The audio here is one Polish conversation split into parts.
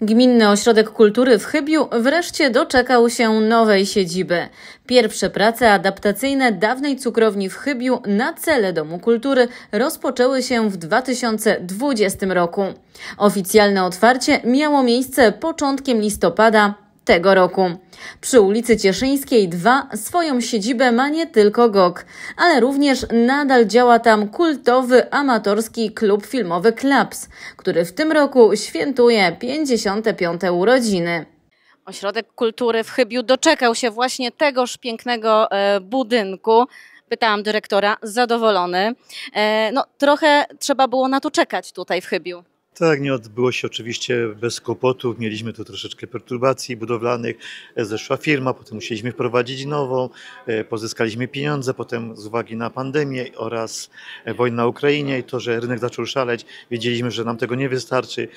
Gminny Ośrodek Kultury w Chybiu wreszcie doczekał się nowej siedziby. Pierwsze prace adaptacyjne dawnej cukrowni w Chybiu na cele Domu Kultury rozpoczęły się w 2020 roku. Oficjalne otwarcie miało miejsce początkiem listopada tego roku. Przy ulicy Cieszyńskiej 2 swoją siedzibę ma nie tylko GOK, ale również nadal działa tam kultowy amatorski klub filmowy Klaps, który w tym roku świętuje 55. urodziny. Ośrodek Kultury w Chybiu doczekał się właśnie tegoż pięknego e, budynku. Pytałam dyrektora, zadowolony. E, no, trochę trzeba było na to czekać tutaj w Chybiu. Tak, nie odbyło się oczywiście bez kłopotów. Mieliśmy tu troszeczkę perturbacji budowlanych. Zeszła firma, potem musieliśmy wprowadzić nową. E, pozyskaliśmy pieniądze, potem z uwagi na pandemię oraz e, wojnę na Ukrainie i to, że rynek zaczął szaleć, wiedzieliśmy, że nam tego nie wystarczy.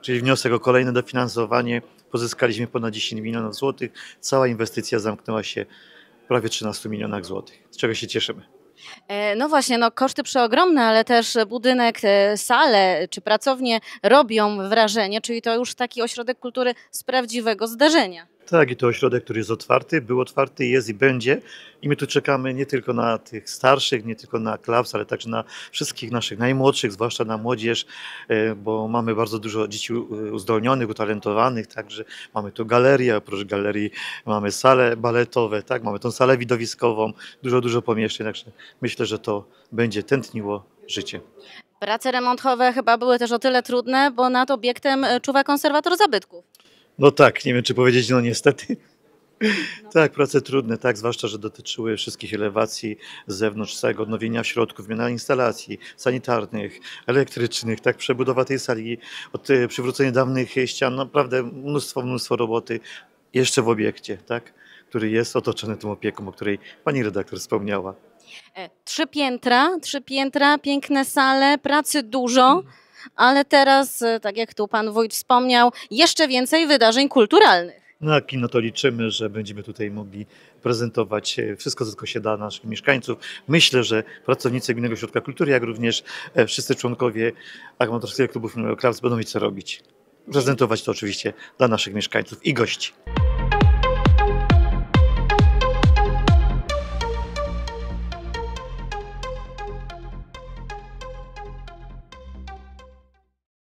Czyli wniosek o kolejne dofinansowanie. Pozyskaliśmy ponad 10 milionów złotych. Cała inwestycja zamknęła się w prawie 13 milionach złotych, z czego się cieszymy. E, no właśnie, no koszty przeogromne, ale też budynek, e, sale czy pracownie robią wrażenie, czyli to już taki ośrodek kultury z prawdziwego zdarzenia. Tak, i to ośrodek, który jest otwarty, był otwarty, jest i będzie. I my tu czekamy nie tylko na tych starszych, nie tylko na klaps, ale także na wszystkich naszych najmłodszych, zwłaszcza na młodzież, e, bo mamy bardzo dużo dzieci e, uzdolnionych, utalentowanych, także mamy tu galerię, oprócz galerii mamy sale baletowe, tak, mamy tą salę widowiskową, dużo, dużo pomieszczeń, także myślę, że to będzie tętniło życie. Prace remontowe chyba były też o tyle trudne, bo nad obiektem e, czuwa konserwator zabytków. No tak, nie wiem czy powiedzieć, no niestety. No. Tak, prace trudne, tak, zwłaszcza, że dotyczyły wszystkich elewacji z zewnątrz, całego tak, odnowienia środków, zmiana instalacji sanitarnych, elektrycznych, tak, przebudowa tej sali, od, e, przywrócenie dawnych ścian, naprawdę mnóstwo, mnóstwo roboty jeszcze w obiekcie, tak, który jest otoczony tą opieką, o której pani redaktor wspomniała. E, trzy piętra, trzy piętra, piękne sale, pracy dużo. Mhm ale teraz, y, tak jak tu pan wójt wspomniał, jeszcze więcej wydarzeń kulturalnych. Na no, kino to liczymy, że będziemy tutaj mogli prezentować e, wszystko, co tylko się da naszych mieszkańców. Myślę, że pracownicy Gminnego Środka Kultury, jak również e, wszyscy członkowie Akmatorskiego Klubu Filmowego Krawiec będą mieć co robić. Prezentować to oczywiście dla naszych mieszkańców i gości.